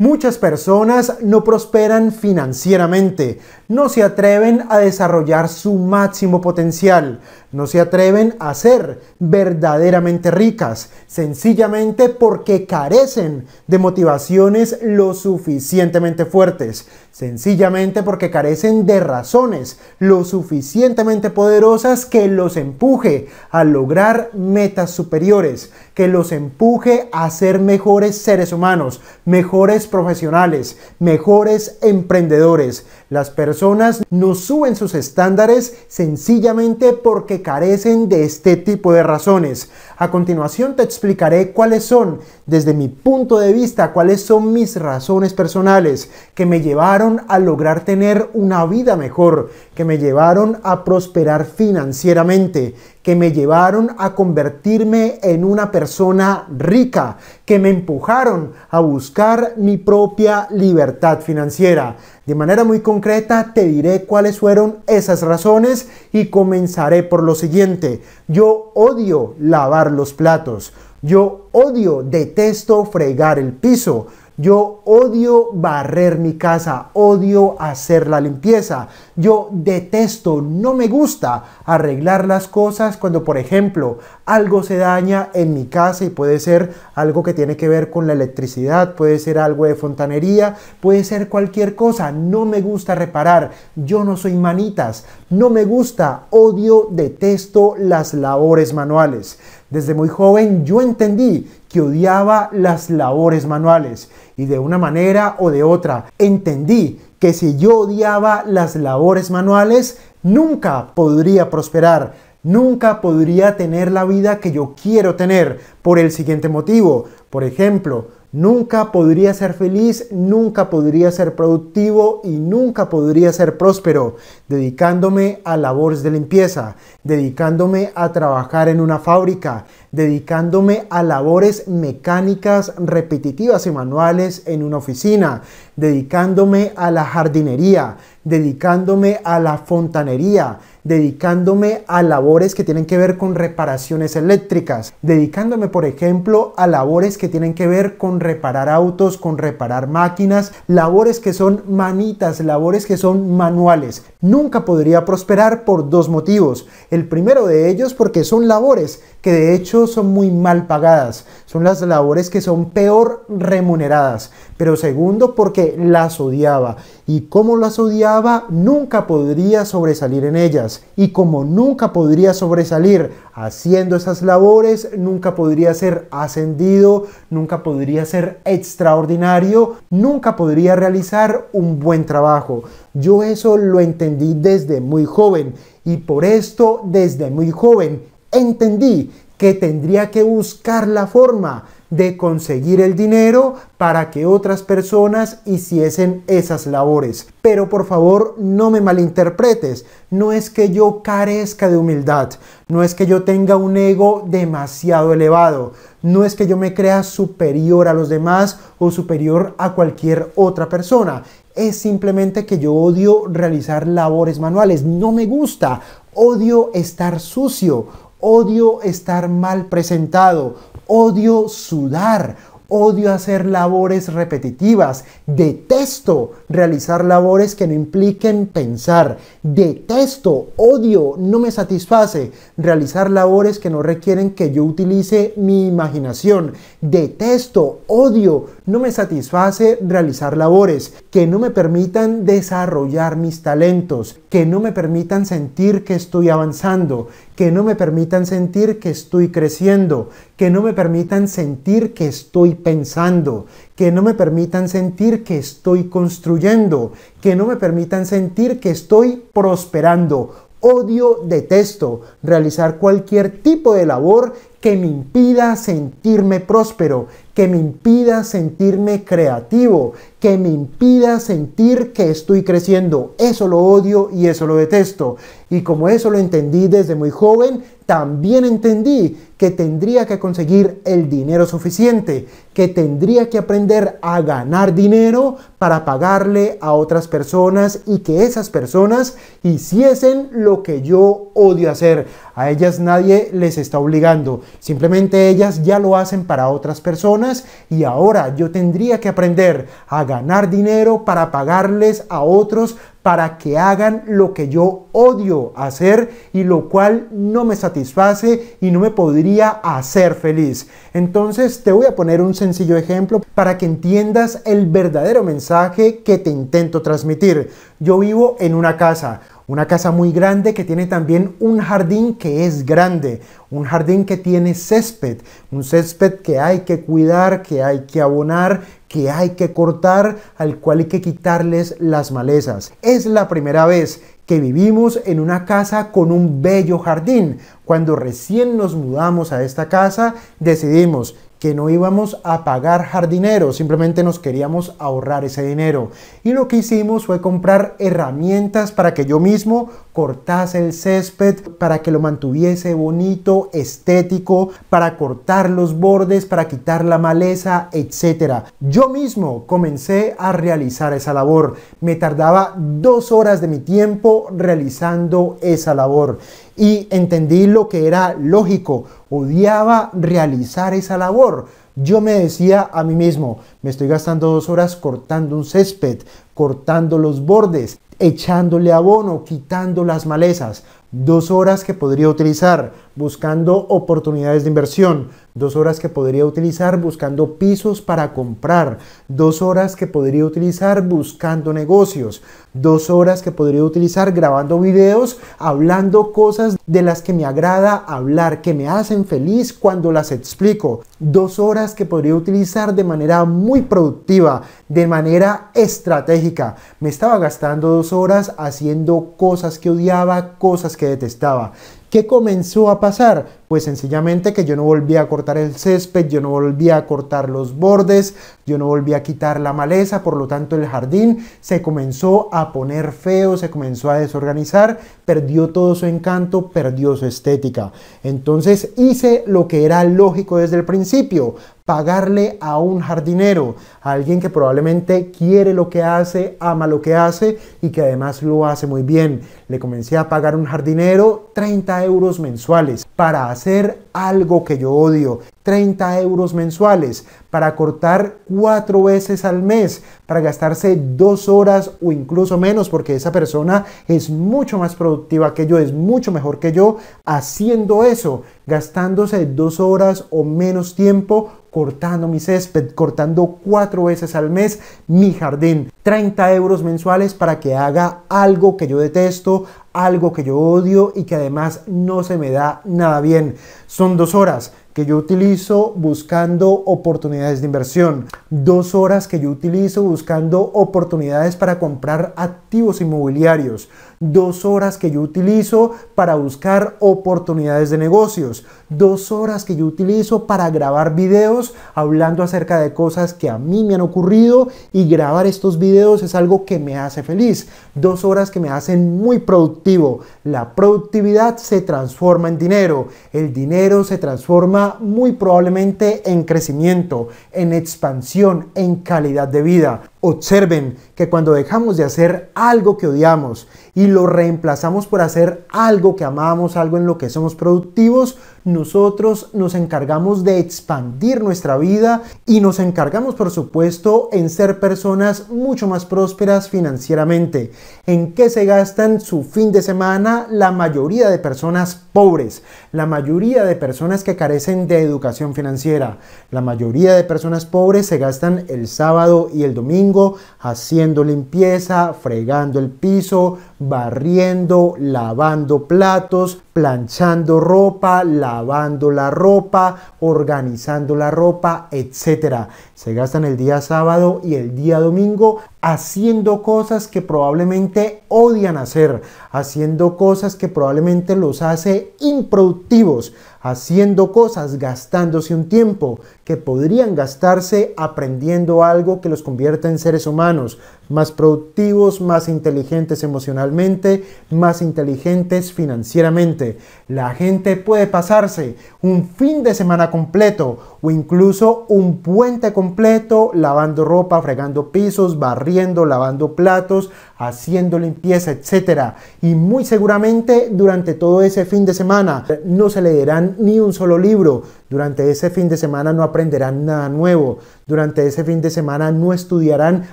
Muchas personas no prosperan financieramente, no se atreven a desarrollar su máximo potencial, no se atreven a ser verdaderamente ricas, sencillamente porque carecen de motivaciones lo suficientemente fuertes, sencillamente porque carecen de razones lo suficientemente poderosas que los empuje a lograr metas superiores, que los empuje a ser mejores seres humanos, mejores profesionales, mejores emprendedores, las personas no suben sus estándares sencillamente porque carecen de este tipo de razones. A continuación te explicaré cuáles son, desde mi punto de vista, cuáles son mis razones personales que me llevaron a lograr tener una vida mejor, que me llevaron a prosperar financieramente, que me llevaron a convertirme en una persona rica, que me empujaron a buscar mi propia libertad financiera. De manera muy concreta te diré cuáles fueron esas razones y comenzaré por lo siguiente. Yo odio lavar los platos. Yo odio, detesto fregar el piso. Yo odio barrer mi casa, odio hacer la limpieza. Yo detesto, no me gusta arreglar las cosas cuando, por ejemplo, algo se daña en mi casa y puede ser algo que tiene que ver con la electricidad, puede ser algo de fontanería, puede ser cualquier cosa. No me gusta reparar. Yo no soy manitas. No me gusta, odio, detesto las labores manuales. Desde muy joven yo entendí que odiaba las labores manuales y de una manera o de otra entendí que si yo odiaba las labores manuales nunca podría prosperar, nunca podría tener la vida que yo quiero tener por el siguiente motivo. Por ejemplo, Nunca podría ser feliz, nunca podría ser productivo y nunca podría ser próspero dedicándome a labores de limpieza, dedicándome a trabajar en una fábrica, dedicándome a labores mecánicas repetitivas y manuales en una oficina, dedicándome a la jardinería, dedicándome a la fontanería, dedicándome a labores que tienen que ver con reparaciones eléctricas, dedicándome por ejemplo a labores que tienen que ver con reparar autos, con reparar máquinas, labores que son manitas, labores que son manuales nunca podría prosperar por dos motivos. El primero de ellos porque son labores que de hecho son muy mal pagadas, son las labores que son peor remuneradas. Pero segundo porque las odiaba y como las odiaba nunca podría sobresalir en ellas y como nunca podría sobresalir haciendo esas labores nunca podría ser ascendido, nunca podría ser extraordinario, nunca podría realizar un buen trabajo. Yo eso lo entendí desde muy joven y por esto desde muy joven entendí que tendría que buscar la forma de conseguir el dinero para que otras personas hiciesen esas labores. Pero por favor no me malinterpretes, no es que yo carezca de humildad, no es que yo tenga un ego demasiado elevado, no es que yo me crea superior a los demás o superior a cualquier otra persona. Es simplemente que yo odio realizar labores manuales, no me gusta, odio estar sucio, odio estar mal presentado, odio sudar, odio hacer labores repetitivas, detesto realizar labores que no impliquen pensar, detesto, odio, no me satisface realizar labores que no requieren que yo utilice mi imaginación, detesto, odio no me satisface realizar labores que no me permitan desarrollar mis talentos, que no me permitan sentir que estoy avanzando, que no me permitan sentir que estoy creciendo, que no me permitan sentir que estoy pensando, que no me permitan sentir que estoy construyendo, que no me permitan sentir que estoy prosperando odio, detesto realizar cualquier tipo de labor que me impida sentirme próspero, que me impida sentirme creativo, que me impida sentir que estoy creciendo. Eso lo odio y eso lo detesto. Y como eso lo entendí desde muy joven, también entendí que tendría que conseguir el dinero suficiente, que tendría que aprender a ganar dinero para pagarle a otras personas y que esas personas hiciesen lo que yo odio hacer. A ellas nadie les está obligando, simplemente ellas ya lo hacen para otras personas y ahora yo tendría que aprender a ganar dinero para pagarles a otros para que hagan lo que yo odio hacer y lo cual no me satisface y no me podría hacer feliz. Entonces te voy a poner un sencillo ejemplo para que entiendas el verdadero mensaje que te intento transmitir. Yo vivo en una casa una casa muy grande que tiene también un jardín que es grande, un jardín que tiene césped, un césped que hay que cuidar, que hay que abonar, que hay que cortar, al cual hay que quitarles las malezas. Es la primera vez que vivimos en una casa con un bello jardín. Cuando recién nos mudamos a esta casa, decidimos que no íbamos a pagar jardinero simplemente nos queríamos ahorrar ese dinero. Y lo que hicimos fue comprar herramientas para que yo mismo cortase el césped, para que lo mantuviese bonito, estético, para cortar los bordes, para quitar la maleza, etc. Yo mismo comencé a realizar esa labor. Me tardaba dos horas de mi tiempo realizando esa labor y entendí lo que era lógico. Odiaba realizar esa labor. Yo me decía a mí mismo, me estoy gastando dos horas cortando un césped, cortando los bordes, echándole abono, quitando las malezas. Dos horas que podría utilizar buscando oportunidades de inversión, dos horas que podría utilizar buscando pisos para comprar, dos horas que podría utilizar buscando negocios, dos horas que podría utilizar grabando videos, hablando cosas de las que me agrada hablar, que me hacen feliz cuando las explico, dos horas que podría utilizar de manera muy productiva, de manera estratégica. Me estaba gastando dos horas haciendo cosas que odiaba, cosas que detestaba. ¿Qué comenzó a pasar? Pues sencillamente que yo no volví a cortar el césped, yo no volví a cortar los bordes, yo no volví a quitar la maleza, por lo tanto el jardín se comenzó a poner feo, se comenzó a desorganizar, perdió todo su encanto, perdió su estética. Entonces hice lo que era lógico desde el principio, pagarle a un jardinero, a alguien que probablemente quiere lo que hace, ama lo que hace y que además lo hace muy bien. Le comencé a pagar un jardinero 30 euros mensuales para hacer algo que yo odio, 30 euros mensuales, para cortar cuatro veces al mes, para gastarse dos horas o incluso menos, porque esa persona es mucho más productiva que yo, es mucho mejor que yo haciendo eso, gastándose dos horas o menos tiempo cortando mi césped, cortando cuatro veces al mes mi jardín, 30 euros mensuales para que haga algo que yo detesto, algo que yo odio y que además no se me da nada bien. Son son dos horas que yo utilizo buscando oportunidades de inversión, dos horas que yo utilizo buscando oportunidades para comprar activos inmobiliarios dos horas que yo utilizo para buscar oportunidades de negocios, dos horas que yo utilizo para grabar videos hablando acerca de cosas que a mí me han ocurrido y grabar estos videos es algo que me hace feliz, dos horas que me hacen muy productivo. La productividad se transforma en dinero, el dinero se transforma muy probablemente en crecimiento, en expansión, en calidad de vida. Observen que cuando dejamos de hacer algo que odiamos y lo reemplazamos por hacer algo que amamos, algo en lo que somos productivos, nosotros nos encargamos de expandir nuestra vida y nos encargamos, por supuesto, en ser personas mucho más prósperas financieramente. ¿En qué se gastan su fin de semana la mayoría de personas pobres? La mayoría de personas que carecen de educación financiera. La mayoría de personas pobres se gastan el sábado y el domingo haciendo limpieza, fregando el piso, barriendo, lavando platos, planchando ropa, lavando la ropa, organizando la ropa, etcétera. Se gastan el día sábado y el día domingo haciendo cosas que probablemente odian hacer, haciendo cosas que probablemente los hace improductivos, haciendo cosas, gastándose un tiempo que podrían gastarse aprendiendo algo que los convierta en seres humanos más productivos, más inteligentes emocionalmente, más inteligentes financieramente. La gente puede pasarse un fin de semana completo o incluso un puente completo completo lavando ropa, fregando pisos, barriendo, lavando platos, haciendo limpieza, etcétera. Y muy seguramente durante todo ese fin de semana no se leerán ni un solo libro. Durante ese fin de semana no aprenderán nada nuevo. Durante ese fin de semana no estudiarán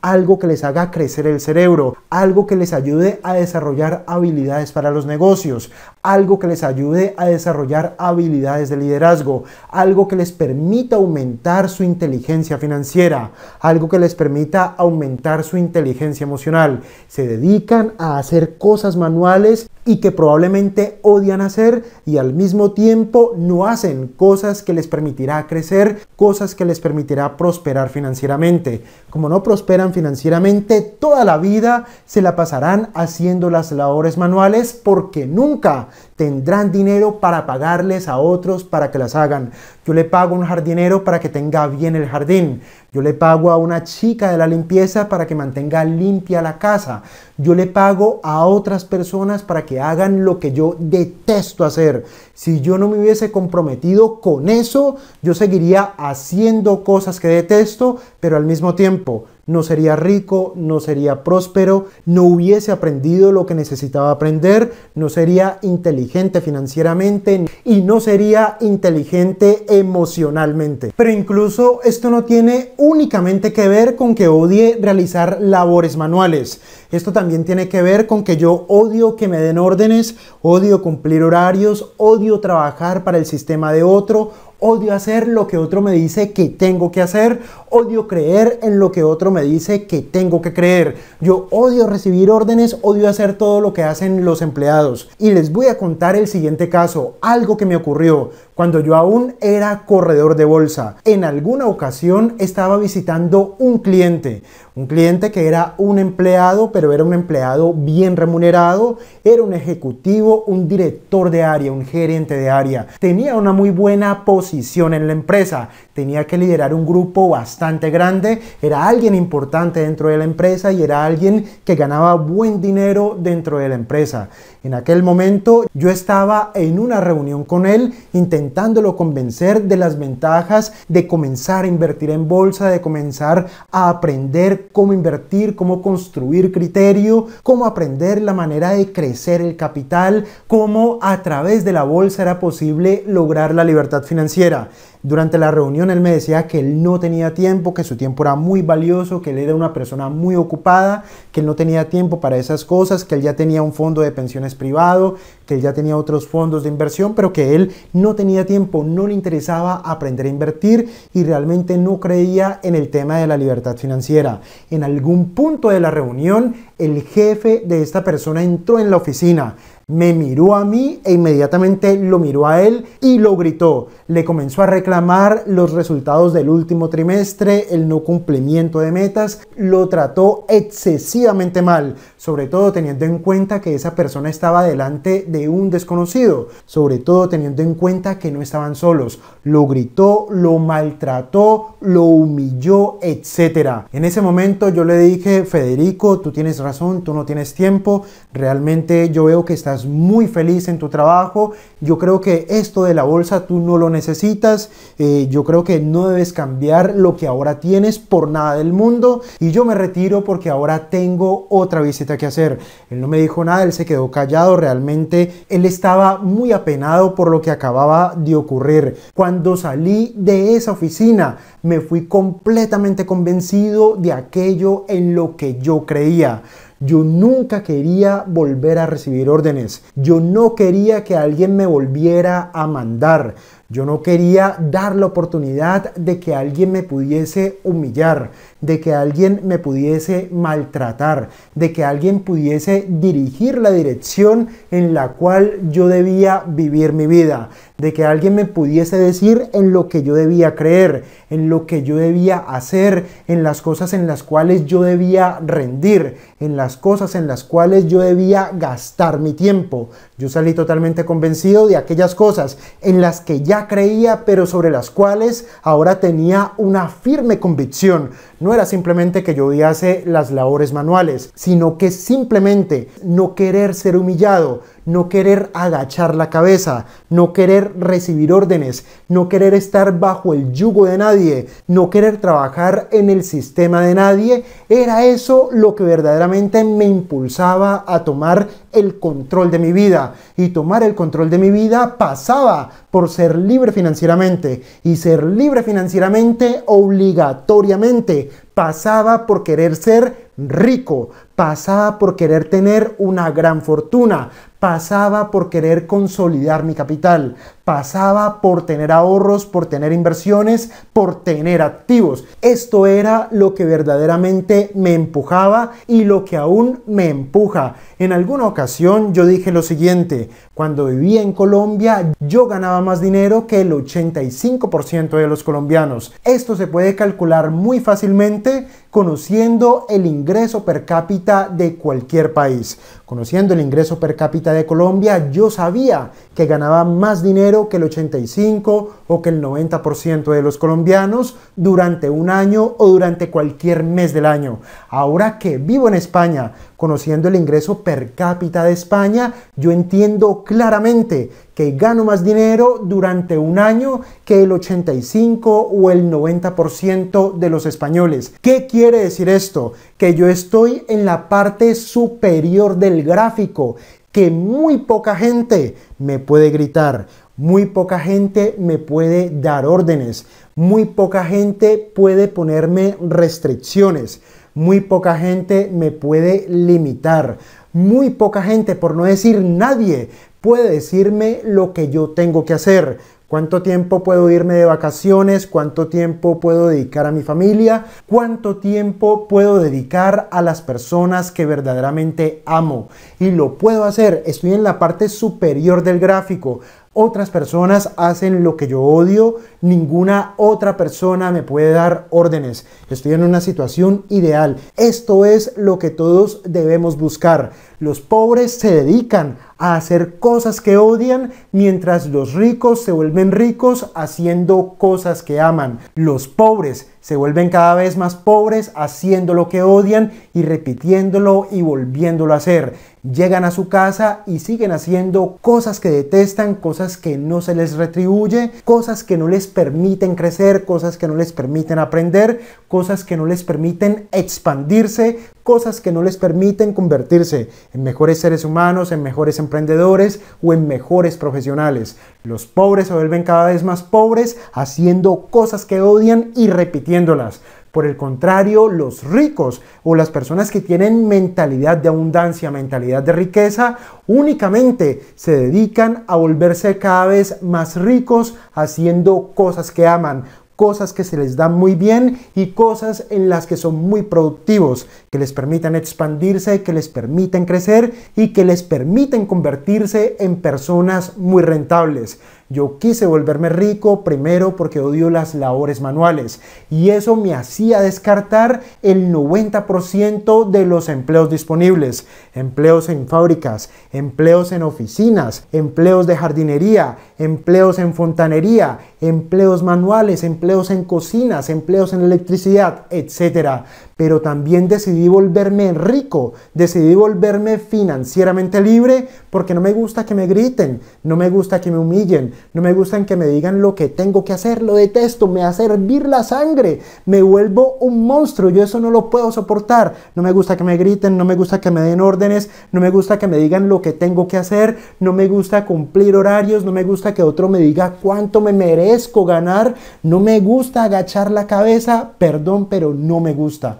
algo que les haga crecer el cerebro, algo que les ayude a desarrollar habilidades para los negocios, algo que les ayude a desarrollar habilidades de liderazgo, algo que les permita aumentar su inteligencia financiera, algo que les permita aumentar su inteligencia emocional se dedican a hacer cosas manuales y que probablemente odian hacer y al mismo tiempo no hacen cosas que les permitirá crecer, cosas que les permitirá prosperar financieramente. Como no prosperan financieramente, toda la vida se la pasarán haciendo las labores manuales porque nunca tendrán dinero para pagarles a otros para que las hagan. Yo le pago a un jardinero para que tenga bien el jardín. Yo le pago a una chica de la limpieza para que mantenga limpia la casa. Yo le pago a otras personas para que hagan lo que yo detesto hacer. Si yo no me hubiese comprometido con eso, yo seguiría haciendo cosas que detesto, pero al mismo tiempo no sería rico, no sería próspero, no hubiese aprendido lo que necesitaba aprender, no sería inteligente financieramente y no sería inteligente emocionalmente. Pero incluso esto no tiene únicamente que ver con que odie realizar labores manuales. Esto también tiene que ver con que yo odio que me den órdenes, odio cumplir horarios, odio trabajar para el sistema de otro, odio hacer lo que otro me dice que tengo que hacer, odio creer en lo que otro me dice que tengo que creer. Yo odio recibir órdenes, odio hacer todo lo que hacen los empleados. Y les voy a contar el siguiente caso, algo que me ocurrió. Cuando yo aún era corredor de bolsa, en alguna ocasión estaba visitando un cliente, un cliente que era un empleado, pero era un empleado bien remunerado, era un ejecutivo, un director de área, un gerente de área, tenía una muy buena posición en la empresa, tenía que liderar un grupo bastante grande, era alguien importante dentro de la empresa y era alguien que ganaba buen dinero dentro de la empresa. En aquel momento yo estaba en una reunión con él intentándolo convencer de las ventajas de comenzar a invertir en bolsa, de comenzar a aprender cómo invertir, cómo construir criterio, cómo aprender la manera de crecer el capital, cómo a través de la bolsa era posible lograr la libertad financiera. Durante la reunión él me decía que él no tenía tiempo, que su tiempo era muy valioso, que él era una persona muy ocupada, que él no tenía tiempo para esas cosas, que él ya tenía un fondo de pensiones privado, que él ya tenía otros fondos de inversión, pero que él no tenía tiempo, no le interesaba aprender a invertir y realmente no creía en el tema de la libertad financiera. En algún punto de la reunión, el jefe de esta persona entró en la oficina me miró a mí e inmediatamente lo miró a él y lo gritó. Le comenzó a reclamar los resultados del último trimestre, el no cumplimiento de metas, lo trató excesivamente mal, sobre todo teniendo en cuenta que esa persona estaba delante de un desconocido, sobre todo teniendo en cuenta que no estaban solos. Lo gritó, lo maltrató, lo humilló, etc. En ese momento yo le dije, Federico, tú tienes razón, tú no tienes tiempo, realmente yo veo que estás muy feliz en tu trabajo, yo creo que esto de la bolsa tú no lo necesitas, eh, yo creo que no debes cambiar lo que ahora tienes por nada del mundo y yo me retiro porque ahora tengo otra visita que hacer. Él no me dijo nada, él se quedó callado, realmente él estaba muy apenado por lo que acababa de ocurrir. Cuando salí de esa oficina me fui completamente convencido de aquello en lo que yo creía. Yo nunca quería volver a recibir órdenes. Yo no quería que alguien me volviera a mandar. Yo no quería dar la oportunidad de que alguien me pudiese humillar, de que alguien me pudiese maltratar, de que alguien pudiese dirigir la dirección en la cual yo debía vivir mi vida, de que alguien me pudiese decir en lo que yo debía creer, en lo que yo debía hacer, en las cosas en las cuales yo debía rendir, en las cosas en las cuales yo debía gastar mi tiempo. Yo salí totalmente convencido de aquellas cosas en las que ya creía, pero sobre las cuales ahora tenía una firme convicción, no era simplemente que yo odiase las labores manuales, sino que simplemente no querer ser humillado, no querer agachar la cabeza, no querer recibir órdenes, no querer estar bajo el yugo de nadie, no querer trabajar en el sistema de nadie, era eso lo que verdaderamente me impulsaba a tomar el control de mi vida. Y tomar el control de mi vida pasaba por ser libre financieramente. Y ser libre financieramente obligatoriamente pasaba por querer ser rico, pasaba por querer tener una gran fortuna, pasaba por querer consolidar mi capital, pasaba por tener ahorros, por tener inversiones, por tener activos. Esto era lo que verdaderamente me empujaba y lo que aún me empuja. En alguna ocasión yo dije lo siguiente, cuando vivía en Colombia yo ganaba más dinero que el 85% de los colombianos. Esto se puede calcular muy fácilmente conociendo el ingreso per cápita de cualquier país. Conociendo el ingreso per cápita de Colombia, yo sabía que ganaba más dinero que el 85 o que el 90% de los colombianos durante un año o durante cualquier mes del año. Ahora que vivo en España, conociendo el ingreso per cápita de España, yo entiendo claramente que gano más dinero durante un año que el 85 o el 90% de los españoles. ¿Qué quiere decir esto? Que yo estoy en la parte superior del gráfico que muy poca gente me puede gritar, muy poca gente me puede dar órdenes, muy poca gente puede ponerme restricciones, muy poca gente me puede limitar, muy poca gente, por no decir nadie, puede decirme lo que yo tengo que hacer ¿Cuánto tiempo puedo irme de vacaciones? ¿Cuánto tiempo puedo dedicar a mi familia? ¿Cuánto tiempo puedo dedicar a las personas que verdaderamente amo? Y lo puedo hacer. Estoy en la parte superior del gráfico. Otras personas hacen lo que yo odio, ninguna otra persona me puede dar órdenes. Estoy en una situación ideal. Esto es lo que todos debemos buscar los pobres se dedican a hacer cosas que odian, mientras los ricos se vuelven ricos haciendo cosas que aman. Los pobres se vuelven cada vez más pobres haciendo lo que odian y repitiéndolo y volviéndolo a hacer. Llegan a su casa y siguen haciendo cosas que detestan, cosas que no se les retribuye, cosas que no les permiten crecer, cosas que no les permiten aprender, cosas que no les permiten expandirse, cosas que no les permiten convertirse en mejores seres humanos, en mejores emprendedores o en mejores profesionales. Los pobres se vuelven cada vez más pobres haciendo cosas que odian y repitiéndolas. Por el contrario, los ricos o las personas que tienen mentalidad de abundancia, mentalidad de riqueza, únicamente se dedican a volverse cada vez más ricos haciendo cosas que aman cosas que se les dan muy bien y cosas en las que son muy productivos, que les permitan expandirse, que les permiten crecer y que les permiten convertirse en personas muy rentables. Yo quise volverme rico primero porque odio las labores manuales y eso me hacía descartar el 90% de los empleos disponibles. Empleos en fábricas, empleos en oficinas, empleos de jardinería, empleos en fontanería, empleos manuales, empleos en cocinas, empleos en electricidad, etc pero también decidí volverme rico, decidí volverme financieramente libre porque no me gusta que me griten, no me gusta que me humillen, no me gusta que me digan lo que tengo que hacer, lo detesto, me hace hervir la sangre, me vuelvo un monstruo, yo eso no lo puedo soportar, no me gusta que me griten, no me gusta que me den órdenes, no me gusta que me digan lo que tengo que hacer, no me gusta cumplir horarios, no me gusta que otro me diga cuánto me merezco ganar, no me gusta agachar la cabeza, perdón, pero no me gusta.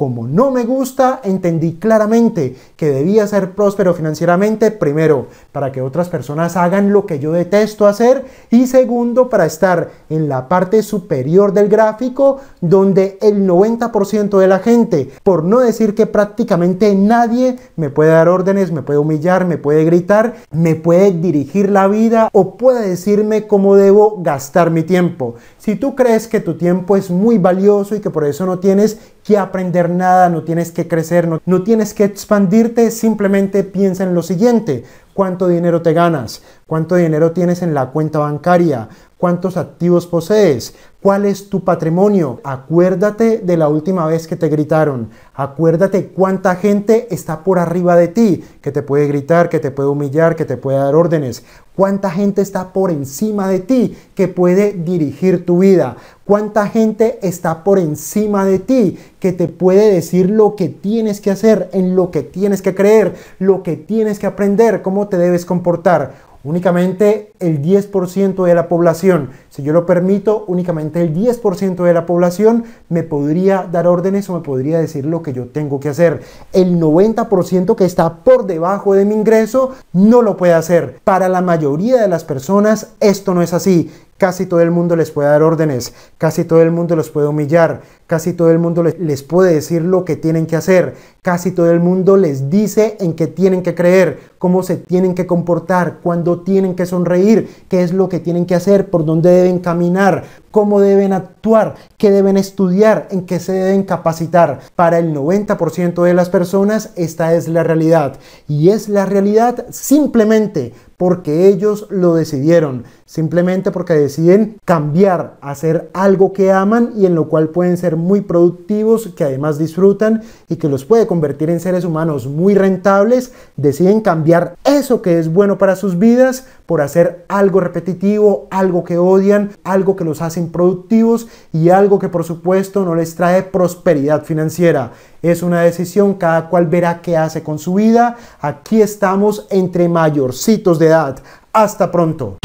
Como no me gusta, entendí claramente que debía ser próspero financieramente, primero, para que otras personas hagan lo que yo detesto hacer y segundo, para estar en la parte superior del gráfico donde el 90% de la gente, por no decir que prácticamente nadie, me puede dar órdenes, me puede humillar, me puede gritar, me puede dirigir la vida o puede decirme cómo debo gastar mi tiempo. Si tú crees que tu tiempo es muy valioso y que por eso no tienes que aprender nada, no tienes que crecer, no, no tienes que expandirte, simplemente piensa en lo siguiente, cuánto dinero te ganas, cuánto dinero tienes en la cuenta bancaria, cuántos activos posees, cuál es tu patrimonio. Acuérdate de la última vez que te gritaron, acuérdate cuánta gente está por arriba de ti, que te puede gritar, que te puede humillar, que te puede dar órdenes, cuánta gente está por encima de ti, que puede dirigir tu vida, cuánta gente está por encima de ti, que te puede decir lo que tienes que hacer, en lo que tienes que creer, lo que tienes que aprender, cómo te debes comportar únicamente el 10% de la población. Si yo lo permito, únicamente el 10% de la población me podría dar órdenes o me podría decir lo que yo tengo que hacer. El 90% que está por debajo de mi ingreso no lo puede hacer. Para la mayoría de las personas esto no es así Casi todo el mundo les puede dar órdenes, casi todo el mundo los puede humillar, casi todo el mundo les puede decir lo que tienen que hacer, casi todo el mundo les dice en qué tienen que creer, cómo se tienen que comportar, cuándo tienen que sonreír, qué es lo que tienen que hacer, por dónde deben caminar, cómo deben actuar, qué deben estudiar, en qué se deben capacitar. Para el 90% de las personas esta es la realidad y es la realidad simplemente porque ellos lo decidieron simplemente porque deciden cambiar, hacer algo que aman y en lo cual pueden ser muy productivos, que además disfrutan y que los puede convertir en seres humanos muy rentables, deciden cambiar eso que es bueno para sus vidas por hacer algo repetitivo, algo que odian, algo que los hace productivos y algo que por supuesto no les trae prosperidad financiera. Es una decisión, cada cual verá qué hace con su vida. Aquí estamos entre mayorcitos de edad. Hasta pronto.